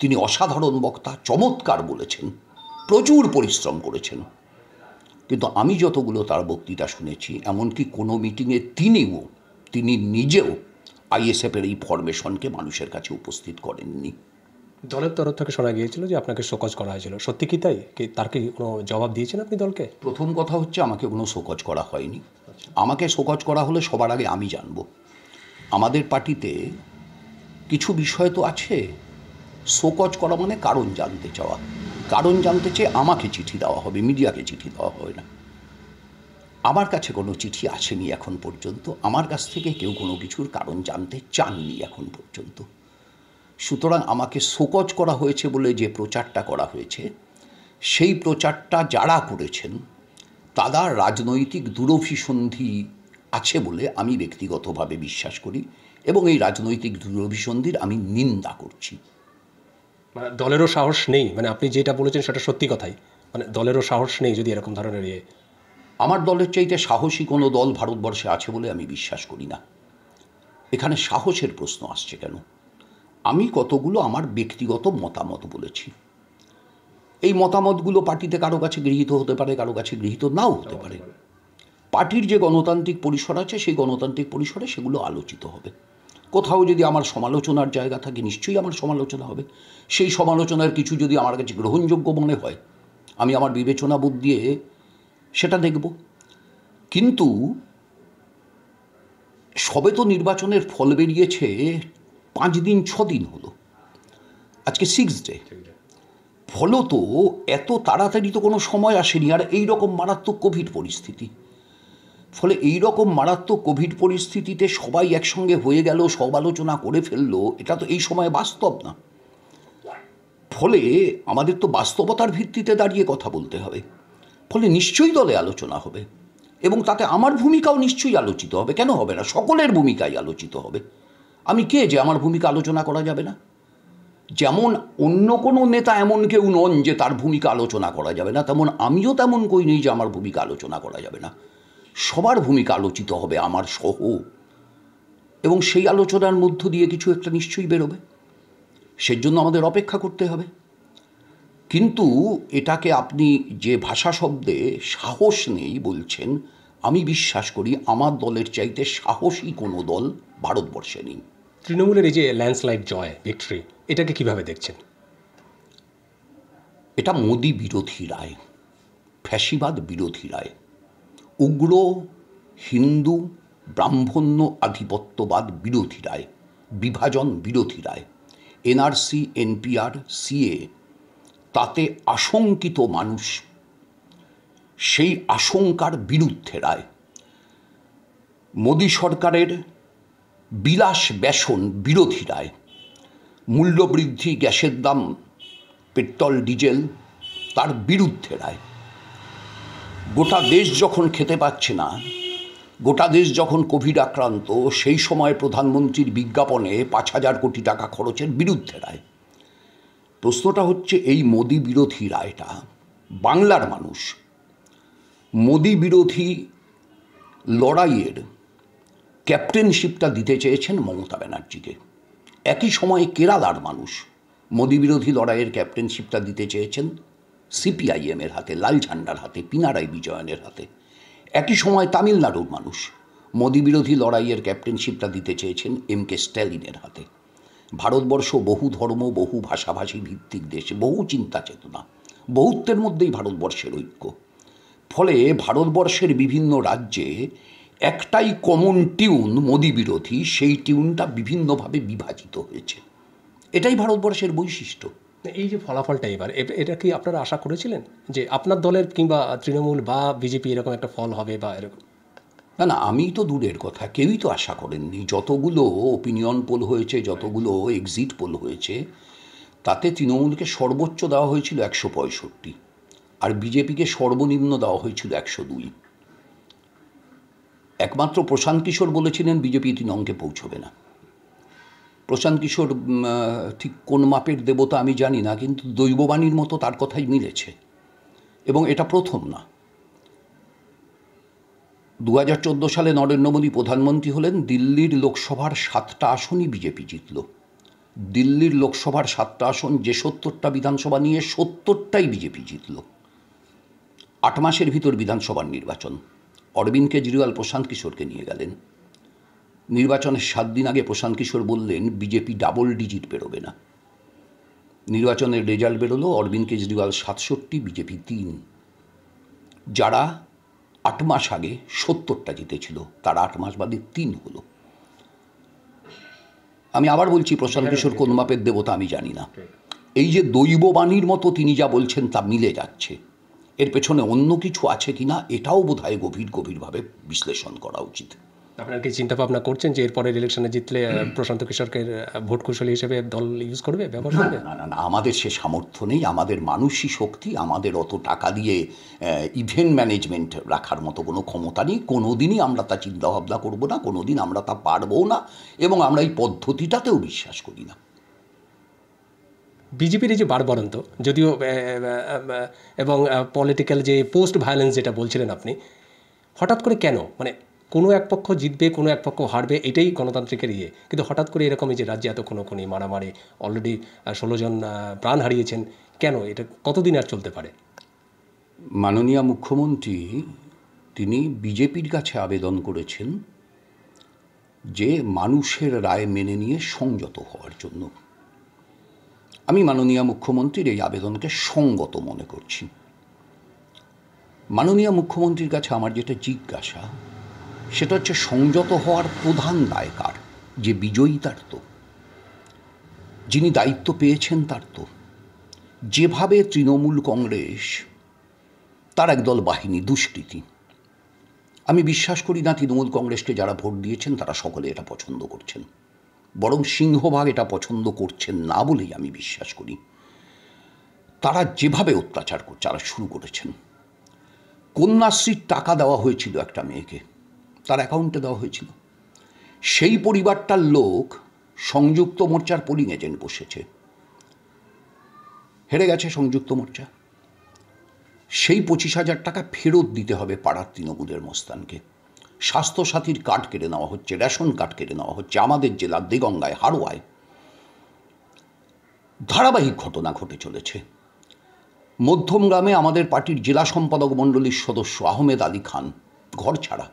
তিনি অসাধারণ বক্তা চমৎকার বলেছেন প্রচুর পরিশ্রম করেছেন কিন্তু আমি যতগুলো তার বক্তৃতা শুনেছি এমনকি কোনো মিটিংয়ে তিনিও তিনি নিজেও আইএসএফের এই ফরমেশনকে মানুষের কাছে উপস্থিত করেননি দলের তরফ থেকে শোনা গিয়েছিল যে আপনাকে শোকজ করা হয়েছিল সত্যি কি তাই কি তার কি কোনো জবাব দিয়েছেন আপনি দলকে প্রথম কথা হচ্ছে আমাকে কোনো শোকজ করা হয়নি আচ্ছা। আমাকে শোকজ করা হলে সবার আগে আমি জানব আমাদের পার্টিতে কিছু বিষয় তো আছে শোকজ করা মানে কারণ জানতে চাওয়া কারণ জানতে চেয়ে আমাকে চিঠি দেওয়া হবে মিডিয়াকে চিঠি দেওয়া হবে না আমার কাছে কোনো চিঠি আসেনি এখন পর্যন্ত আমার কাছ থেকে কেউ কোনো কিছুর কারণ জানতে চাননি এখন পর্যন্ত সুতরাং আমাকে শোকজ করা হয়েছে বলে যে প্রচারটা করা হয়েছে সেই প্রচারটা যারা করেছেন তারা রাজনৈতিক দুরভিসন্ধি আছে বলে আমি ব্যক্তিগতভাবে বিশ্বাস করি এবং এই রাজনৈতিক দুরভিসন্ধির আমি নিন্দা করছি মানে দলেরও সাহস নেই মানে আপনি যেটা বলেছেন সেটা সত্যি কথাই মানে দলেরও সাহস নেই যদি এরকম ধরনের ইয়ে আমার দলের চাইতে সাহসী কোনো দল ভারতবর্ষে আছে বলে আমি বিশ্বাস করি না এখানে সাহসের প্রশ্ন আসছে কেন আমি কতগুলো আমার ব্যক্তিগত মতামত বলেছি এই মতামতগুলো পার্টিতে কারো কাছে গৃহীত হতে পারে কারো কাছে গৃহীত নাও হতে পারে পার্টির যে গণতান্ত্রিক পরিসর আছে সেই গণতান্ত্রিক পরিসরে সেগুলো আলোচিত হবে কোথাও যদি আমার সমালোচনার জায়গা থাকে নিশ্চয়ই আমার সমালোচনা হবে সেই সমালোচনার কিছু যদি আমার কাছে গ্রহণযোগ্য মনে হয় আমি আমার বিবেচনা বোধ দিয়ে সেটা দেখব কিন্তু সবে তো নির্বাচনের ফল বেরিয়েছে পাঁচ দিন ছ দিন হলো আজকে সিক্স ডে ফলত এত তাড়াতাড়ি তো কোনো সময় আসেনি আর এই রকম মারাত্মক কোভিড পরিস্থিতি ফলে এই রকম মারাত্মক কোভিড পরিস্থিতিতে সবাই একসঙ্গে হয়ে গেল সব আলোচনা করে ফেলল এটা তো এই সময়ে বাস্তব না ফলে আমাদের তো বাস্তবতার ভিত্তিতে দাঁড়িয়ে কথা বলতে হবে ফলে নিশ্চয়ই দলে আলোচনা হবে এবং তাতে আমার ভূমিকাও নিশ্চয়ই আলোচিত হবে কেন হবে না সকলের ভূমিকাই আলোচিত হবে আমি কে যে আমার ভূমিকা আলোচনা করা যাবে না যেমন অন্য কোনো নেতা এমন কেউ নন যে তার ভূমিকা আলোচনা করা যাবে না তেমন আমিও তেমন কই নেই যে আমার ভূমিকা আলোচনা করা যাবে না সবার ভূমিকা আলোচিত হবে আমার সহ এবং সেই আলোচনার মধ্য দিয়ে কিছু একটা নিশ্চয়ই বেরোবে সেজন্য আমাদের অপেক্ষা করতে হবে কিন্তু এটাকে আপনি যে ভাষা শব্দে সাহস নেই বলছেন আমি বিশ্বাস করি আমার দলের চাইতে সাহসী কোনো দল ভারতবর্ষে নেই তৃণমূলের এই যে ল্যান্ডস্লাইড জয় ভিক্টরি এটাকে কিভাবে দেখছেন এটা মোদি বিরোধী রায় ফ্যাসিবাদ বিরোধী রায় উগ্র হিন্দু ব্রাহ্মণ্য আধিপত্যবাদ বিরোধী রায় বিভাজন বিরোধী রায় এনআরসি এনপিআর সিএ তাতে আশঙ্কিত মানুষ সেই আশঙ্কার বিরুদ্ধে রায় মোদী সরকারের বিলাস বেসন বিরোধী রায় মূল্যবৃদ্ধি গ্যাসের দাম পেট্রোল ডিজেল তার বিরুদ্ধে রায় গোটা দেশ যখন খেতে পাচ্ছে না গোটা দেশ যখন কোভিড আক্রান্ত সেই সময় প্রধানমন্ত্রীর বিজ্ঞাপনে পাঁচ হাজার কোটি টাকা খরচের বিরুদ্ধে রায় প্রশ্নটা হচ্ছে এই মোদি বিরোধী রায়টা বাংলার মানুষ মোদি বিরোধী লড়াইয়ের ক্যাপ্টেনশিপটা দিতে চেয়েছেন মমতা ব্যানার্জিকে একই সময়ে কেরালার মানুষ মোদী বিরোধী লড়াইয়ের ক্যাপ্টেনশিপটা দিতে চেয়েছেন সিপিআইএমের হাতে লাল ঝান্ডার হাতে পিনারাই বিজয়নের হাতে একই সময় তামিলনাড়ুর মানুষ মোদী বিরোধী লড়াইয়ের ক্যাপ্টেনশিপটা দিতে চেয়েছেন এম কে স্ট্যালিনের হাতে ভারতবর্ষ বহু ধর্ম বহু ভাষাভাষী ভিত্তিক দেশ বহু চিন্তা চেতনা বহুত্বের মধ্যেই ভারতবর্ষের ঐক্য ফলে ভারতবর্ষের বিভিন্ন রাজ্যে একটাই কমন টিউন মোদি বিরোধী সেই টিউনটা বিভিন্নভাবে বিভাজিত হয়েছে এটাই ভারতবর্ষের বৈশিষ্ট্য এই যে ফলাফলটা এবার এটা কি আপনারা আশা করেছিলেন যে আপনার দলের কিংবা তৃণমূল বা বিজেপি এরকম একটা ফল হবে বা এরকম না না আমি তো দূরের কথা কেউই তো আশা করেননি যতগুলো ওপিনিয়ন পোল হয়েছে যতগুলো এক্সিট পোল হয়েছে তাতে তৃণমূলকে সর্বোচ্চ দেওয়া হয়েছিল একশো পঁয়ষট্টি আর বিজেপিকে সর্বনিম্ন দেওয়া হয়েছিল একশো দুই একমাত্র প্রশান্ত কিশোর বলেছিলেন বিজেপি তিন অঙ্কে পৌঁছবে না প্রশান্ত কিশোর ঠিক কোন মাপের দেবতা আমি জানি না কিন্তু দৈববাণীর মতো তার কথাই মিলেছে এবং এটা প্রথম না দু হাজার সালে নরেন্দ্র মোদী প্রধানমন্ত্রী হলেন দিল্লির লোকসভার সাতটা আসনই বিজেপি জিতল দিল্লির লোকসভার সাতটা আসন যে সত্তরটা বিধানসভা নিয়ে সত্তরটাই বিজেপি জিতল আট মাসের ভিতর বিধানসভার নির্বাচন অরবিন্দ কেজরিওয়াল প্রশান্ত কিশোরকে নিয়ে গেলেন নির্বাচনের সাত দিন আগে প্রশান্ত কিশোর বললেন বিজেপি ডাবল ডিজিট বেরোবে না নির্বাচনের রেজাল্ট বেরোলো অরবিন্দ কেজরিওয়াল সাতষট্টি বিজেপি তিন যারা আট মাস আগে সত্তরটা জিতেছিল তার আট মাস বাদে তিন হলো আমি আবার বলছি প্রশান্ত কিশোর কোন মাপের দেবতা আমি জানি না এই যে দৈববাণীর মতো তিনি যা বলছেন তা মিলে যাচ্ছে এর পেছনে অন্য কিছু আছে কি না এটাও বোধ হয় গভীর গভীরভাবে বিশ্লেষণ করা উচিত আপনার কি চিন্তা ভাবনা করছেন যে এরপরের ইলেকশনে জিতলে প্রশান্ত কিশোরকে ভোট কৌশলী হিসেবে দল ইউজ করবে ব্যবহার করবে না না না আমাদের সে সামর্থ্য নেই আমাদের মানুষই শক্তি আমাদের অত টাকা দিয়ে ইভেন্ট ম্যানেজমেন্ট রাখার মতো কোনো ক্ষমতা নেই কোনো দিনই আমরা তা চিন্তাভাবনা করবো না কোনো দিন আমরা তা পারবও না এবং আমরা এই পদ্ধতিটাতেও বিশ্বাস করি না বিজেপির এই যে বারবারন্ত যদিও এবং পলিটিক্যাল যে পোস্ট ভায়োলেন্স যেটা বলছিলেন আপনি হঠাৎ করে কেন মানে কোনো এক পক্ষ জিতবে কোনো এক পক্ষ হারবে এটাই গণতান্ত্রিকের ইয়ে কিন্তু হঠাৎ করে এরকম যে রাজ্যে এত কোনো কোনো মারামারি অলরেডি ষোলো জন প্রাণ হারিয়েছেন কেন এটা কতদিন আর চলতে পারে মাননীয় মুখ্যমন্ত্রী তিনি বিজেপির কাছে আবেদন করেছেন যে মানুষের রায় মেনে নিয়ে সংযত হওয়ার জন্য আমি মাননীয় মুখ্যমন্ত্রীর এই আবেদনকে সঙ্গত মনে করছি মাননীয় মুখ্যমন্ত্রীর কাছে আমার যেটা জিজ্ঞাসা সেটা হচ্ছে সংযত হওয়ার প্রধান দায়কার যে বিজয়ী তার তো যিনি দায়িত্ব পেয়েছেন তার তো যেভাবে তৃণমূল কংগ্রেস তার একদল বাহিনী দুষ্কৃতি আমি বিশ্বাস করি না তৃণমূল কংগ্রেসকে যারা ভোট দিয়েছেন তারা সকলে এটা পছন্দ করছেন বরং সিংহভাগ এটা পছন্দ করছেন না বলেই আমি বিশ্বাস করি তারা যেভাবে অত্যাচার করছে তারা শুরু করেছেন কন্যাশ্রীর টাকা দেওয়া হয়েছিল একটা মেয়েকে তার অ্যাকাউন্টে দেওয়া হয়েছিল সেই পরিবারটার লোক সংযুক্ত মোর্চার পোলিং এজেন্ট বসেছে হেরে গেছে সংযুক্ত মোর্চা সেই পঁচিশ হাজার টাকা ফেরত দিতে হবে পাড়ার তৃণমূলের মস্তানকে স্বাস্থ্যসাথীর কার্ড কেটে নেওয়া হচ্ছে রেশন কার্ড কেটে নেওয়া হচ্ছে আমাদের জেলার দিগঙ্গায় হারোয়ায় ধারাবাহিক ঘটনা ঘটে চলেছে মধ্যমগ্রামে আমাদের পার্টির জেলা সম্পাদক মণ্ডলীর সদস্য আহমেদ আলী খান ঘর ছাড়া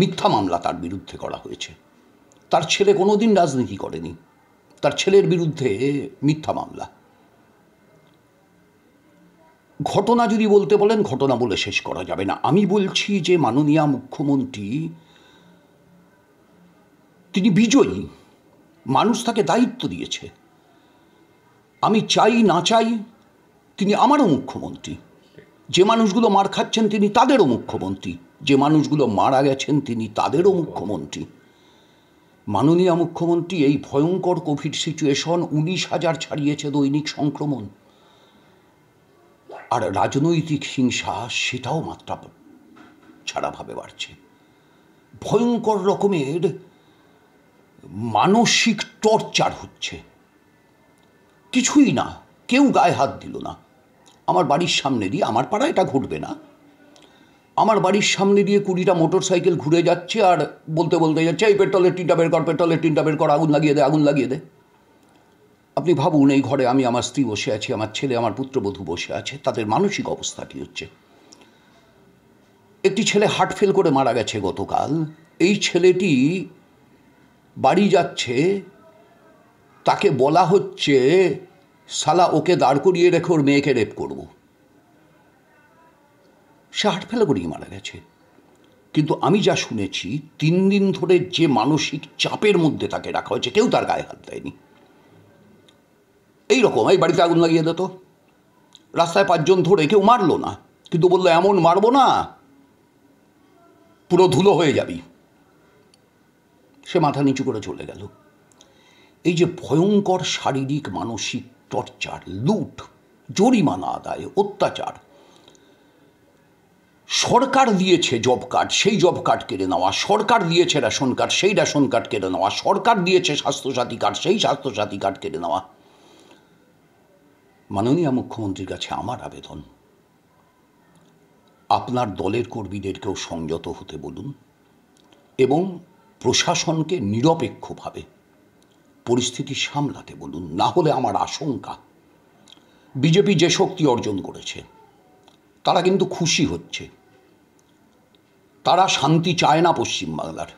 মিথ্যা মামলা তার বিরুদ্ধে করা হয়েছে তার ছেলে কোনোদিন রাজনীতি করেনি তার ছেলের বিরুদ্ধে মিথ্যা মামলা ঘটনা যদি বলতে বলেন ঘটনা বলে শেষ করা যাবে না আমি বলছি যে মাননীয়া মুখ্যমন্ত্রী তিনি বিজয়ী মানুষ তাকে দায়িত্ব দিয়েছে আমি চাই না চাই তিনি আমারও মুখ্যমন্ত্রী যে মানুষগুলো মার খাচ্ছেন তিনি তাদেরও মুখ্যমন্ত্রী যে মানুষগুলো মারা গেছেন তিনি তাদেরও মুখ্যমন্ত্রী মাননীয় মুখ্যমন্ত্রী এই ভয়ঙ্কর কোভিড সিচুয়েশন উনিশ হাজার ছাড়িয়েছে দৈনিক সংক্রমণ আর রাজনৈতিক হিংসা সেটাও মাত্রা ছাড়াভাবে বাড়ছে ভয়ঙ্কর রকমের মানসিক টর্চার হচ্ছে কিছুই না কেউ গায়ে হাত দিল না আমার বাড়ির সামনে দিয়ে আমার পাড়া এটা ঘটবে না আমার বাড়ির সামনে দিয়ে কুড়িটা মোটর সাইকেল ঘুরে যাচ্ছে আর বলতে বলতে যাচ্ছে এই পেট্রোলের টিনটা বের কর পেট্রোলের টিনটা বের কর আগুন লাগিয়ে দে আগুন লাগিয়ে দে আপনি ভাবুন এই ঘরে আমি আমার স্ত্রী বসে আছি আমার ছেলে আমার পুত্রবধূ বসে আছে তাদের মানসিক অবস্থা কী হচ্ছে একটি ছেলে হার্ট ফেল করে মারা গেছে গতকাল এই ছেলেটি বাড়ি যাচ্ছে তাকে বলা হচ্ছে সালা ওকে দাঁড় করিয়ে রেখে ওর মেয়েকে রেপ করব সে হার্ট ফেলে করিয়ে মারা গেছে কিন্তু আমি যা শুনেছি তিন দিন ধরে যে মানসিক চাপের মধ্যে তাকে রাখা হয়েছে কেউ তার গায়ে হাত দেয়নি এই রকম এই বাড়িতে আগুন লাগিয়ে দিত রাস্তায় পাঁচজন ধরে কেউ মারলো না কিন্তু বললো এমন মারবো না পুরো ধুলো হয়ে যাবি সে মাথা নিচু করে চলে গেল এই যে ভয়ঙ্কর শারীরিক মানসিক টর্চার লুট জরিমানা আদায় অত্যাচার সরকার দিয়েছে জব কার্ড সেই জব কার্ড কেড়ে নেওয়া সরকার দিয়েছে রেশন কার্ড সেই রেশন কার্ড কেড়ে নেওয়া সরকার দিয়েছে স্বাস্থ্যসাথী কার্ড সেই স্বাস্থ্যসাথী কার্ড কেড়ে নেওয়া মাননীয় মুখ্যমন্ত্রীর কাছে আমার আবেদন আপনার দলের কর্মীদেরকেও সংযত হতে বলুন এবং প্রশাসনকে নিরপেক্ষভাবে পরিস্থিতি সামলাতে বলুন না হলে আমার আশঙ্কা বিজেপি যে শক্তি অর্জন করেছে তারা কিন্তু খুশি হচ্ছে তারা শান্তি চায় না পশ্চিমবাংলার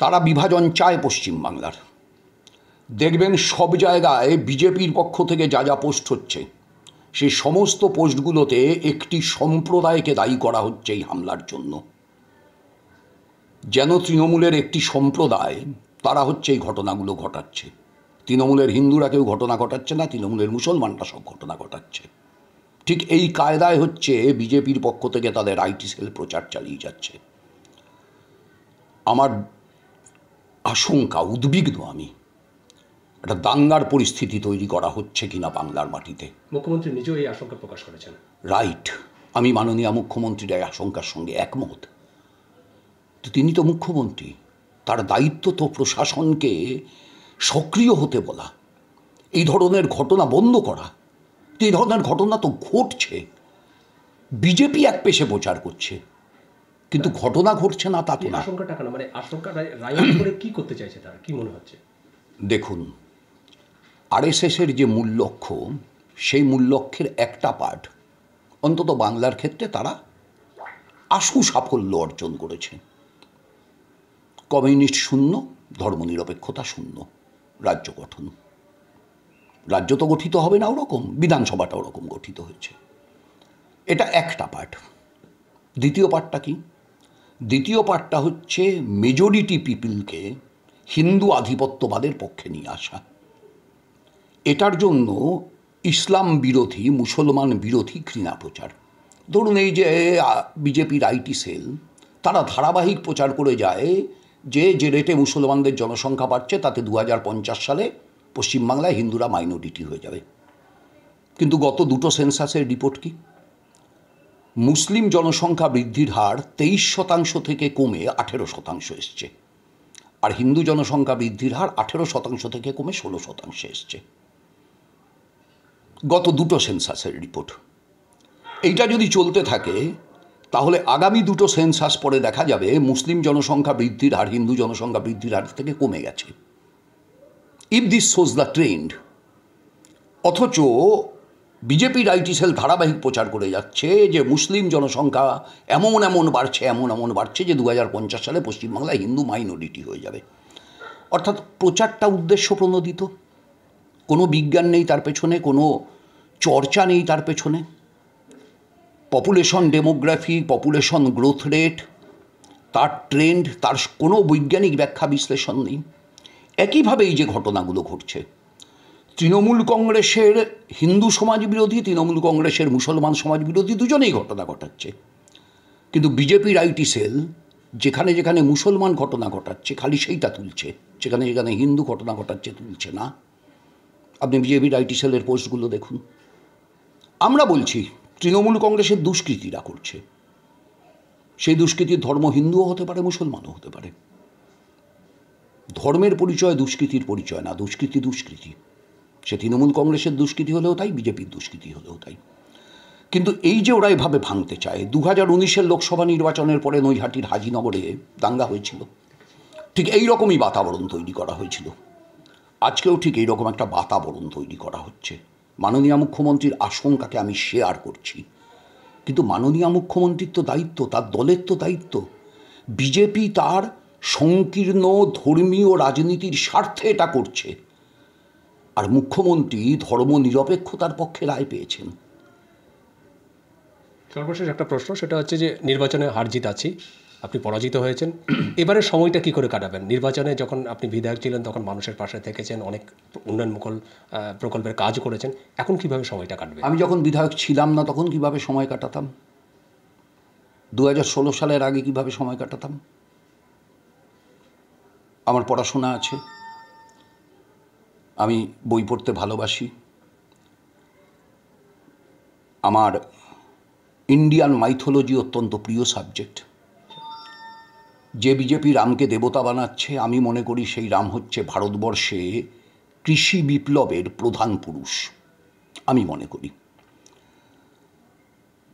তারা বিভাজন চায় পশ্চিমবাংলার দেখবেন সব জায়গায় বিজেপির পক্ষ থেকে যা যা পোস্ট হচ্ছে সেই সমস্ত পোস্টগুলোতে একটি সম্প্রদায়কে দায়ী করা হচ্ছে এই হামলার জন্য যেন তৃণমূলের একটি সম্প্রদায় তারা হচ্ছে এই ঘটনাগুলো ঘটাচ্ছে তৃণমূলের হিন্দুরা কেউ ঘটনা ঘটাচ্ছে না তৃণমূলের মুসলমানরা সব ঘটনা ঘটাচ্ছে ঠিক এই কায়দায় হচ্ছে বিজেপির পক্ষ থেকে তাদের আইটি সেল প্রচার চালিয়ে যাচ্ছে আমার আশঙ্কা উদ্বিগ্ন আমি একটা দাঙ্গার পরিস্থিতি তৈরি করা হচ্ছে কিনা বাংলার মাটিতে মুখ্যমন্ত্রী নিজেও এই আশঙ্কা প্রকাশ করেছেন রাইট আমি মাননীয় মুখ্যমন্ত্রীর এই আশঙ্কার সঙ্গে একমত তিনি তো মুখ্যমন্ত্রী তার দায়িত্ব তো প্রশাসনকে সক্রিয় হতে বলা এই ধরনের ঘটনা বন্ধ করা এই ধরনের ঘটনা তো ঘটছে বিজেপি এক পেশে প্রচার করছে কিন্তু ঘটনা ঘটছে না তা তো না মানে আশঙ্কা রায় কি করতে চাইছে তারা কি মনে হচ্ছে দেখুন আরএসএসের যে মূল লক্ষ্য সেই মূল লক্ষ্যের একটা পাঠ অন্তত বাংলার ক্ষেত্রে তারা আশু সাফল্য অর্জন করেছে কমিউনিস্ট শূন্য ধর্মনিরপেক্ষতা শূন্য রাজ্য গঠন রাজ্য তো গঠিত হবে না ওরকম বিধানসভাটা ওরকম গঠিত হয়েছে এটা একটা পাঠ দ্বিতীয় পাঠটা কি দ্বিতীয় পাঠটা হচ্ছে মেজরিটি পিপিলকে হিন্দু আধিপত্যবাদের পক্ষে নিয়ে আসা এটার জন্য ইসলাম বিরোধী মুসলমান বিরোধী ঘৃণা প্রচার ধরুন এই যে বিজেপির আইটি সেল তারা ধারাবাহিক প্রচার করে যায় যে যে রেটে মুসলমানদের জনসংখ্যা বাড়ছে তাতে দু সালে পশ্চিমবাংলায় হিন্দুরা মাইনরিটি হয়ে যাবে কিন্তু গত দুটো সেন্সাসের রিপোর্ট কি মুসলিম জনসংখ্যা বৃদ্ধির হার তেইশ শতাংশ থেকে কমে আঠেরো শতাংশ এসছে আর হিন্দু জনসংখ্যা বৃদ্ধির হার আঠেরো শতাংশ থেকে কমে ষোলো শতাংশে এসছে গত দুটো সেন্সাসের রিপোর্ট এইটা যদি চলতে থাকে তাহলে আগামী দুটো সেন্সাস পরে দেখা যাবে মুসলিম জনসংখ্যা বৃদ্ধির হার হিন্দু জনসংখ্যা বৃদ্ধির হার থেকে কমে গেছে if this shows the trend অথচ বিজেপি আইটি সেল ধারাবাহিক প্রচার করে যাচ্ছে যে মুসলিম জনসংখ্যা এমন এমন বাড়ছে এমন এমন বাড়ছে যে দু পঞ্চাশ সালে পশ্চিমবাংলায় হিন্দু মাইনরিটি হয়ে যাবে অর্থাৎ প্রচারটা উদ্দেশ্য প্রণোদিত কোনো বিজ্ঞান নেই তার পেছনে কোনো চর্চা নেই তার পেছনে population demography population growth rate তার ট্রেন্ড তার কোনো বৈজ্ঞানিক ব্যাখ্যা বিশ্লেষণ নেই একইভাবে এই যে ঘটনাগুলো ঘটছে তৃণমূল কংগ্রেসের হিন্দু সমাজ বিরোধী তৃণমূল কংগ্রেসের মুসলমান সমাজ বিরোধী দুজনেই ঘটনা ঘটাচ্ছে কিন্তু বিজেপির আইটি সেল যেখানে যেখানে মুসলমান ঘটনা ঘটাচ্ছে খালি সেইটা তুলছে যেখানে যেখানে হিন্দু ঘটনা ঘটাচ্ছে তুলছে না আপনি বিজেপির আইটি সেলের পোস্টগুলো দেখুন আমরা বলছি তৃণমূল কংগ্রেসের দুষ্কৃতিরা করছে সেই দুষ্কৃতির ধর্ম হিন্দুও হতে পারে মুসলমানও হতে পারে ধর্মের পরিচয় দুষ্কৃতির পরিচয় না দুষ্কৃতি দুষ্কৃতি সে তৃণমূল কংগ্রেসের দুষ্কৃতি হলেও তাই বিজেপির দুষ্কৃতি হলেও তাই কিন্তু এই যে ওরা এভাবে ভাঙতে চায় দু হাজার উনিশের লোকসভা নির্বাচনের পরে নৈহাটির হাজিনগরে দাঙ্গা হয়েছিল ঠিক এই রকমই বাতাবরণ তৈরি করা হয়েছিল আজকেও ঠিক এই রকম একটা বাতাবরণ তৈরি করা হচ্ছে মাননীয় মুখ্যমন্ত্রীর আশঙ্কাকে আমি শেয়ার করছি কিন্তু মাননীয় মুখ্যমন্ত্রীর তো দায়িত্ব তার দলের তো দায়িত্ব বিজেপি তার সংকীর্ণ ধর্মীয় রাজনীতির স্বার্থে এটা করছে আর মুখ্যমন্ত্রী ধর্ম নিরপেক্ষতার পক্ষে রায় পেয়েছেন সর্বশেষ একটা প্রশ্ন সেটা হচ্ছে যে নির্বাচনে হার জিত আছে আপনি পরাজিত হয়েছেন এবারে সময়টা কি করে কাটাবেন নির্বাচনে যখন আপনি বিধায়ক ছিলেন তখন মানুষের পাশে থেকেছেন অনেক উন্নয়নমুখল প্রকল্পের কাজ করেছেন এখন কিভাবে সময়টা কাটবে আমি যখন বিধায়ক ছিলাম না তখন কিভাবে সময় কাটাতাম দু সালের আগে কিভাবে সময় কাটাতাম আমার পড়াশোনা আছে আমি বই পড়তে ভালোবাসি আমার ইন্ডিয়ান মাইথোলজি অত্যন্ত প্রিয় সাবজেক্ট যে বিজেপি রামকে দেবতা বানাচ্ছে আমি মনে করি সেই রাম হচ্ছে ভারতবর্ষে কৃষি বিপ্লবের প্রধান পুরুষ আমি মনে করি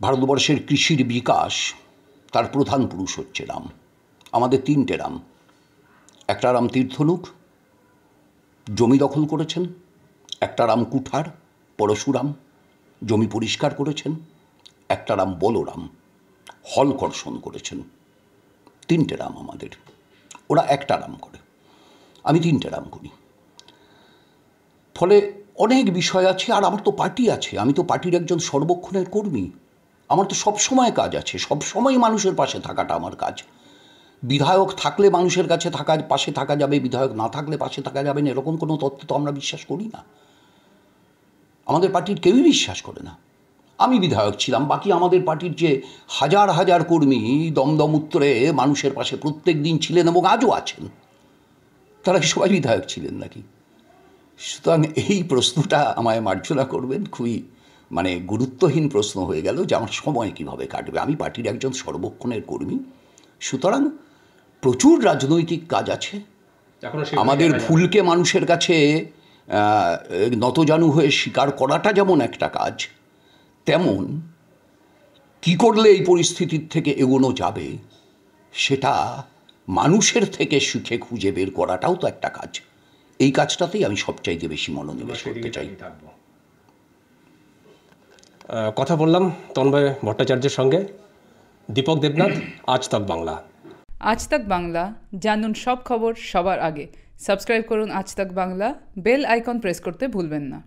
ভারতবর্ষের কৃষির বিকাশ তার প্রধান পুরুষ হচ্ছে রাম আমাদের তিনটে রাম একটা রাম তীর্থলুক জমি দখল করেছেন একটা রাম কুঠার পরশুরাম জমি পরিষ্কার করেছেন একটা রাম বলরাম হল কর্ষণ করেছেন তিনটে রাম আমাদের ওরা একটা রাম করে আমি তিনটে রাম করি ফলে অনেক বিষয় আছে আর আমার তো পার্টি আছে আমি তো পার্টির একজন সর্বক্ষণের কর্মী আমার তো সবসময় কাজ আছে সবসময় মানুষের পাশে থাকাটা আমার কাজ বিধায়ক থাকলে মানুষের কাছে থাকা পাশে থাকা যাবে বিধায়ক না থাকলে পাশে থাকা যাবে না এরকম কোনো তত্ত্ব তো আমরা বিশ্বাস করি না আমাদের পার্টির কেউই বিশ্বাস করে না আমি বিধায়ক ছিলাম বাকি আমাদের পার্টির যে হাজার হাজার কর্মী দমদম উত্তরে মানুষের পাশে প্রত্যেক দিন ছিলেন এবং আজও আছেন তারা কি সবাই বিধায়ক ছিলেন নাকি সুতরাং এই প্রশ্নটা আমায় মার্জনা করবেন খুবই মানে গুরুত্বহীন প্রশ্ন হয়ে গেল যে আমার সময় কীভাবে কাটবে আমি পার্টির একজন সর্বক্ষণের কর্মী সুতরাং প্রচুর রাজনৈতিক কাজ আছে আমাদের ভুলকে মানুষের কাছে নতজানু হয়ে স্বীকার করাটা যেমন একটা কাজ তেমন কি করলে এই পরিস্থিতির থেকে এগোনো যাবে সেটা মানুষের থেকে শিখে খুঁজে বের করাটাও তো একটা কাজ এই কাজটাতেই আমি সবচাইতে বেশি মনোনিবেশ করতে চাই কথা বললাম তন্ময় ভট্টাচার্যের সঙ্গে দীপক দেবনাথ আজ তক বাংলা আজ তক বাংলা জানুন সব খবর সবার আগে সাবস্ক্রাইব করুন আজ তক বাংলা বেল আইকন প্রেস করতে ভুলবেন না